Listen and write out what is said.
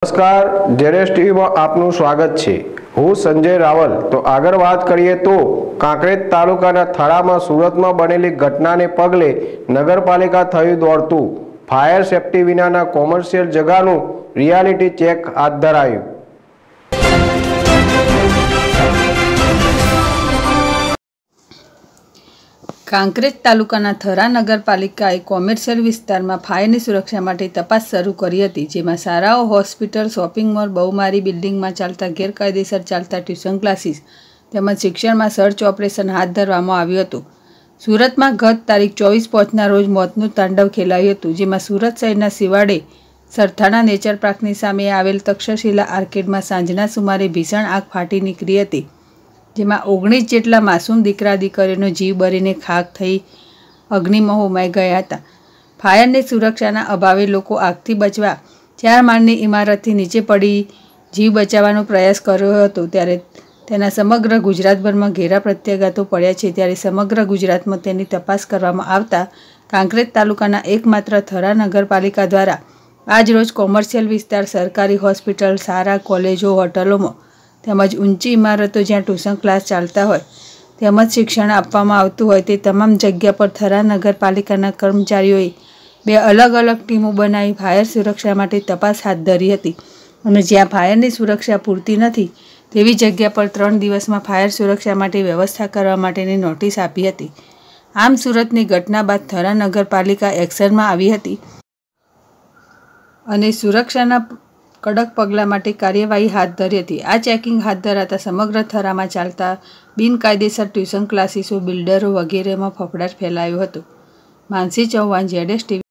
નમસ્કાર જેરેશ ટીવીમાં આપનું સ્વાગત છે હું સંજય રાવલ તો આગળ વાત કરીએ તો કાંકરેજ તાલુકાના થળામાં સુરતમાં બનેલી ઘટનાને પગલે નગરપાલિકા થયું દોડતું ફાયર સેફટી વિનાના કોમર્શિયલ જગાનું રિયાલિટી ચેક હાથ ધરાયું કાંકરેજ તાલુકાના થરા નગરપાલિકાએ કોમર્શિયલ વિસ્તારમાં ફાયરની સુરક્ષા માટે તપાસ શરૂ કરી હતી જેમાં સારાઓ હોસ્પિટલ શોપિંગ મોલ બહુમારી બિલ્ડિંગમાં ચાલતા ગેરકાયદેસર ચાલતા ટ્યુશન ક્લાસીસ તેમજ શિક્ષણમાં સર્ચ ઓપરેશન હાથ ધરવામાં આવ્યું હતું સુરતમાં ગત તારીખ ચોવીસ પાંચના રોજ મોતનું તાંડવ ખેલાયું હતું જેમાં સુરત શહેરના સિવાડે સરથાણા નેચર પાર્કની સામે આવેલ તક્ષશિલા આર્કેડમાં સાંજના સુમારે ભીષણ આગ ફાટી નીકળી હતી જેમાં ઓગણીસ જેટલા માસૂમ દીકરા દીકરીનો જીવ બરીને ખાક થઈ અગ્નિમાં હોમાઈ ગયા હતા ફાયરની સુરક્ષાના અભાવે લોકો આગથી બચવા ચાર માળની ઇમારતથી નીચે પડી જીવ બચાવવાનો પ્રયાસ કર્યો હતો ત્યારે તેના સમગ્ર ગુજરાતભરમાં ઘેરા પ્રત્યાઘાતો પડ્યા છે ત્યારે સમગ્ર ગુજરાતમાં તેની તપાસ કરવામાં આવતા કાંકરેજ તાલુકાના એકમાત્ર થરા નગરપાલિકા દ્વારા આજરોજ કોમર્શિયલ વિસ્તાર સરકારી હોસ્પિટલ સારા કોલેજો હોટલોમાં તેમજ ઊંચી ઇમારતો જ્યાં ટ્યુશન ક્લાસ ચાલતા હોય તેમજ શિક્ષણ આપવામાં આવતું હોય તે તમામ જગ્યા પર થરા નગરપાલિકાના કર્મચારીઓએ બે અલગ અલગ ટીમો બનાવી ફાયર સુરક્ષા માટે તપાસ હાથ ધરી હતી અને જ્યાં ફાયરની સુરક્ષા પૂરતી નથી તેવી જગ્યા પર ત્રણ દિવસમાં ફાયર સુરક્ષા માટે વ્યવસ્થા કરવા માટેની નોટિસ આપી હતી આમ સુરતની ઘટના બાદ થરા નગરપાલિકા એક્શનમાં આવી હતી અને સુરક્ષાના કડક પગલાં માટે કાર્યવાહી હાથ ધરી હતી આ ચેકિંગ હાથ ધરાતા સમગ્ર થરામાં ચાલતા બિનકાયદેસર ટ્યુશન ક્લાસીસો બિલ્ડરો વગેરેમાં ફફડાટ ફેલાયો હતો માનસી ચૌહાણ જેડેશ ટીવી